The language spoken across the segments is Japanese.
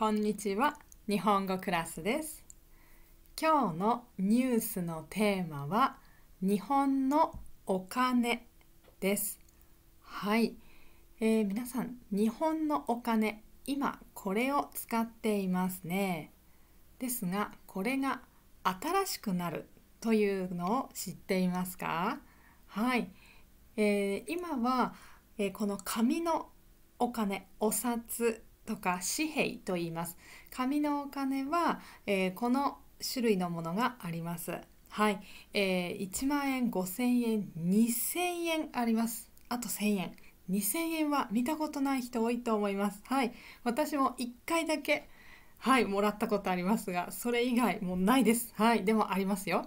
こんにちは日本語クラスです今日のニュースのテーマは日本のお金ですはい、えー、皆さん日本のお金今これを使っていますねですがこれが新しくなるというのを知っていますかはい、えー、今は、えー、この紙のお金お札とか紙幣と言います。紙のお金は、えー、この種類のものがあります。はい、えー、1万円、5000円、2000円あります。あと1000円。2000円は見たことない人多いと思います。はい、私も1回だけ、はい、もらったことありますが、それ以外もうないです。はい、でもありますよ。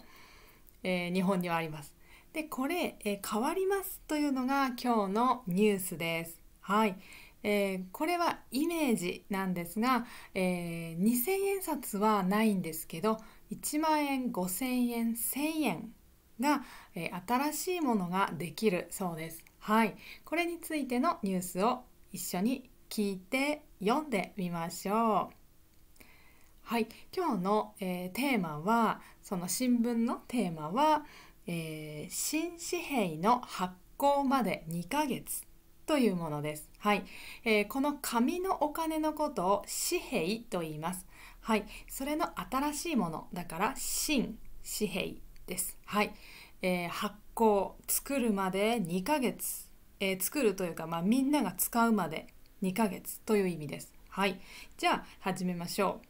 えー、日本にはあります。で、これ、えー、変わりますというのが今日のニュースです。はい、えー、これはイメージなんですが、えー、2000円札はないんですけど1万円5000円1000円が、えー、新しいものができるそうです。はい、これについてのニュースを一緒に聞いて読んでみましょう。はい、今日の、えー、テーマはその新聞のテーマは、えー、新紙幣の発行まで2ヶ月というものです。はい、えー、この紙のお金のことを紙幣と言います。はい、それの新しいものだから新紙幣です。はい、えー、発行作るまで2ヶ月、えー、作るというか、まあ、みんなが使うまで2ヶ月という意味です。はい、じゃあ始めましょう。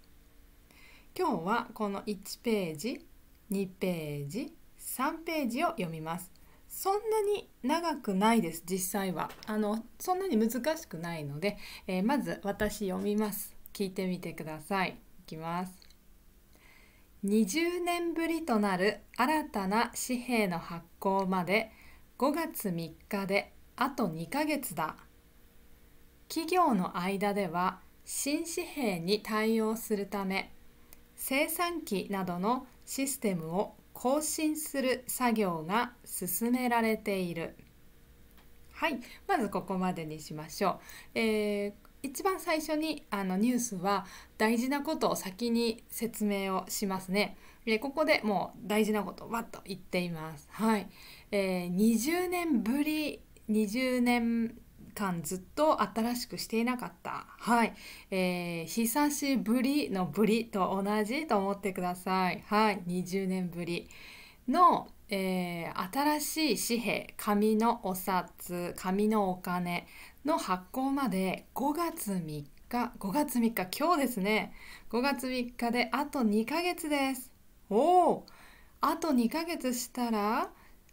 今日はこの1ページ、2ページ、3ページを読みます。そんなに長くないです実際はあのそんなに難しくないので、えー、まず私読みます聞いてみてくださいいきます20年ぶりとなる新たな紙幣の発行まで5月3日であと2ヶ月だ企業の間では新紙幣に対応するため生産機などのシステムを更新する作業が進められている。はい、まずここまでにしましょう。えー一番最初にあのニュースは大事なことを先に説明をしますね。でここでもう大事なことわっと言っています。はい、えー、20年ぶり20年間ずっと新しくしていなかった。はい。えー、久しぶりのぶりと同じと思ってください。はい。20年ぶりの、えー、新しい紙幣、紙のお札、紙のお金の発行まで5月3日、5月3日、今日ですね。5月3日であと2ヶ月です。おおあと2ヶ月したら、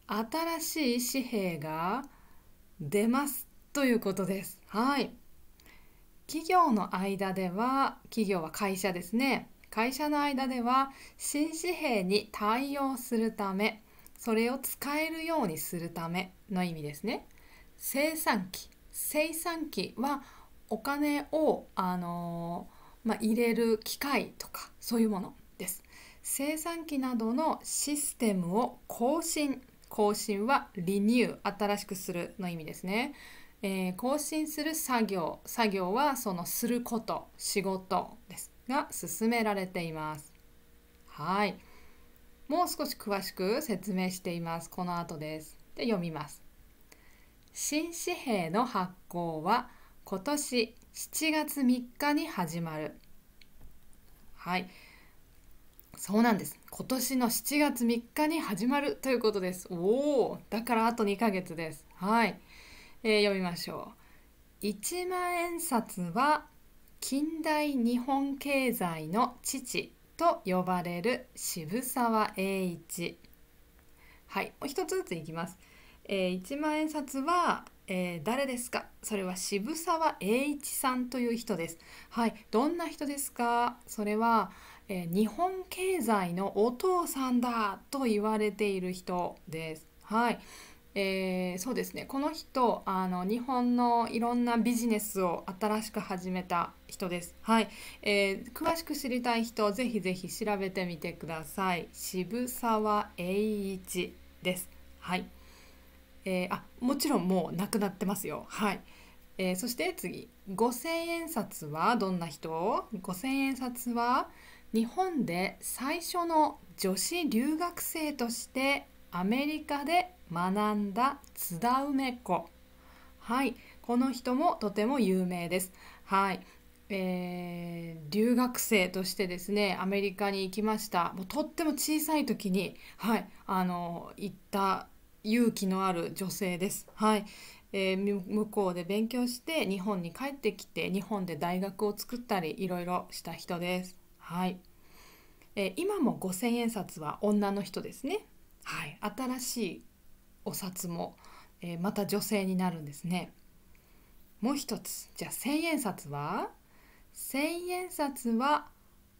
新しい紙幣が出ますということです。はい。企業の間では、企業は会社ですね。会社の間では、新紙幣に対応するため、それを使えるようにするための意味ですね。生産機。生産機はお金をあのー、まあ、入れる機械とかそういうものです。生産機などのシステムを更新更新はリニュー新しくするの意味ですね。えー、更新する作業作業はそのすること仕事ですが進められていますはいもう少し詳しく説明していますこの後ですで読みます新紙幣の発行は今年7月3日に始まるはいそうなんです今年の7月3日に始まるということですおおだからあと2ヶ月ですはいえー、読みましょう。一万円札は近代日本経済の父と呼ばれる渋沢栄一。はい、一つずついきます。えー、1万円札は、えー、誰ですかそれは渋沢栄一さんという人です。はい、どんな人ですかそれは、えー、日本経済のお父さんだと言われている人です。はい、えー、そうですねこの人あの日本のいろんなビジネスを新しく始めた人です。はい、えー、詳しく知りたい人ぜひぜひ調べてみてください。渋沢栄一です。はい。えー、あもちろんもう亡くなってますよ。はい。えー、そして次五千円札はどんな人五千円札は日本で最初の女子留学生としてアメリカで学んだ津田梅子はいこの人もとても有名ですはいえー、留学生としてですねアメリカに行きましたもうとっても小さい時に、はい、あの行った勇気のある女性です。はいえー、向こうで勉強して日本に帰ってきて日本で大学を作ったりいろいろした人です。はいえー、今も五千円札は女の人ですね。はい、新しいお札も、えー、また女性になるんですね。もう一つじゃあ千円札は千円札は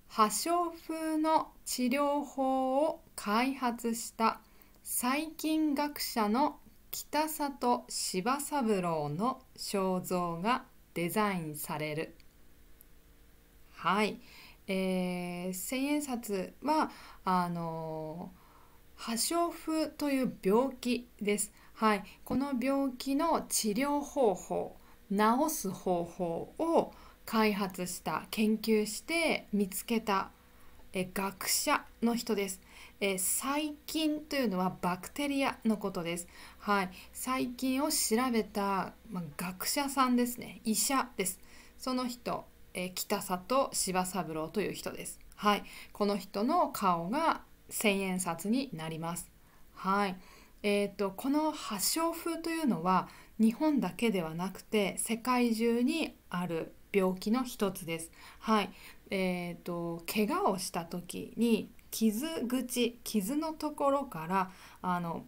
破傷風の治療法を開発した細菌学者の北里柴三郎の肖像がデザインされる。はい、えー、千円札はあのー破傷風という病気です。はい、この病気の治療方法、治す方法を開発した研究して見つけたえ学者の人です。え細菌というのはバクテリアのことです。はい、細菌を調べた、ま学者さんですね。医者です。その人、え北里柴三郎という人です。はい、この人の顔が千円札になります。はい。えーと、この発症風というのは日本だけではなくて世界中にある病気の一つです。はい、えーと、怪我をした時に傷口傷のところからあの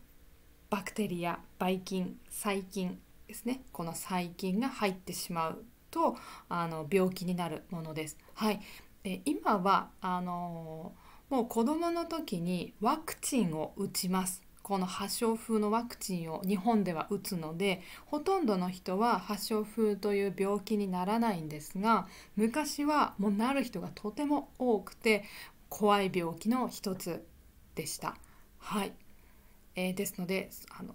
バクテリアばい菌細菌ですねこの細菌が入ってしまうとあの病気になるものです。はい、えで今はあのーもう子どもの時にワクチンを打ちますこの発症風のワクチンを日本では打つのでほとんどの人は発症風という病気にならないんですが昔はもうなる人がとても多くて怖い病気の一つでした。はい、えー、ですのであの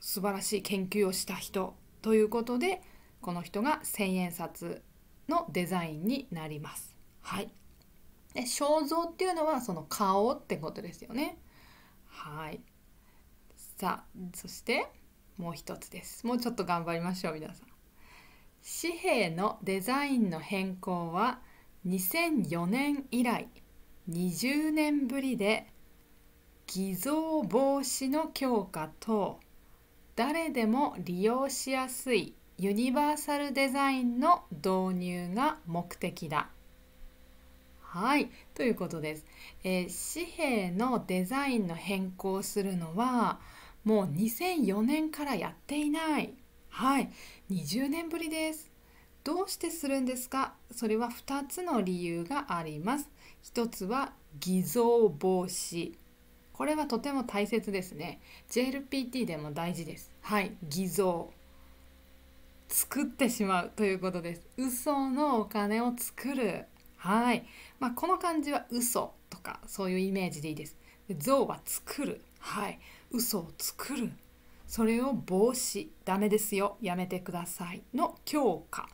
素晴らしい研究をした人ということでこの人が千円札のデザインになります。はいで肖像っていうのはその顔ってことですよね。はい。さあ、そしてもう一つです。もうちょっと頑張りましょう、皆さん。紙幣のデザインの変更は2004年以来20年ぶりで偽造防止の強化と誰でも利用しやすいユニバーサルデザインの導入が目的だ。はい、ということです。えー、紙幣のデザインの変更をするのはもう2004年からやっていない。はい、20年ぶりです。どうしてするんですかそれは2つの理由があります。1つは偽造防止。これはとても大切ですね。JLPT でも大事です。はい、偽造。作ってしまうということです。嘘のお金を作る。はい。まあ、この漢字は嘘とかそういうイメージでいいです。象は作る。はい。嘘を作る。それを防止。ダメですよ。やめてください。の強化。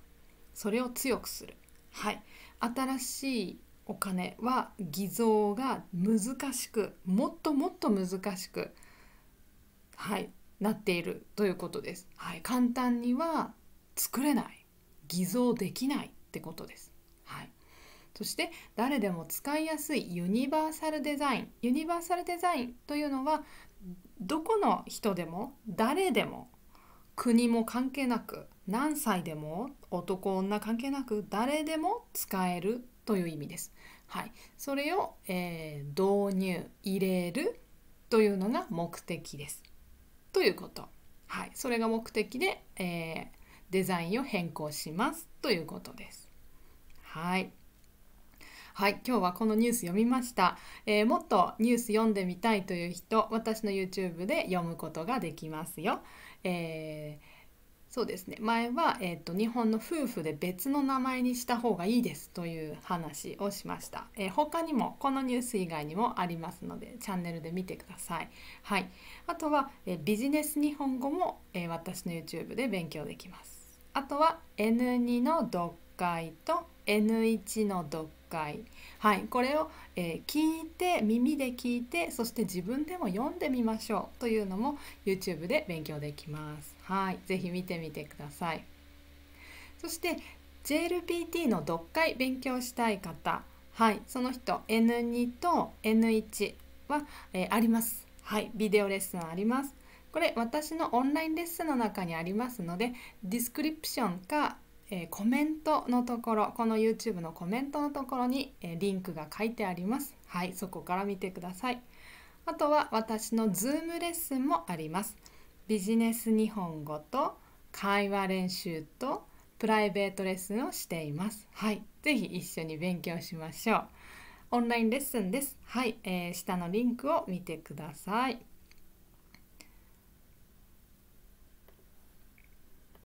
それを強くする。はい。新しいお金は偽造が難しく、もっともっと難しく、はい、なっているということです。はい。簡単には作れない。偽造できないってことです。そして誰でも使いやすいユニバーサルデザインユニバーサルデザインというのはどこの人でも誰でも国も関係なく何歳でも男女関係なく誰でも使えるという意味です。はい、それを、えー、導入入れるというのが目的です。ということ。はい、それが目的で、えー、デザインを変更しますということです。はい。はい今日はこのニュース読みました、えー、もっとニュース読んでみたいという人私の YouTube で読むことができますよ、えーそうですね前は、えーと、日本の夫婦で別の名前にした方がいいですという話をしました、えー、他にもこのニュース以外にもありますのでチャンネルで見てください、はい、あとは、えー、ビジネス日本語も、えー、私の YouTube で勉強できますあとは N2 の読解と N1 の読使はい、これを、えー、聞いて耳で聞いてそして自分でも読んでみましょうというのも YouTube で勉強できます。はい、ぜひ見てみてください。そして JLPT の読解勉強したい方、はい、その人 N2 と N1 は、えー、あります。はい、ビデオレッスンあります。これ私のオンラインレッスンの中にありますのでディスクリプションかえー、コメントのところこの YouTube のコメントのところに、えー、リンクが書いてありますはいそこから見てくださいあとは私の Zoom レッスンもありますビジネス日本語と会話練習とプライベートレッスンをしていますはい是非一緒に勉強しましょうオンラインレッスンですはい、えー、下のリンクを見てください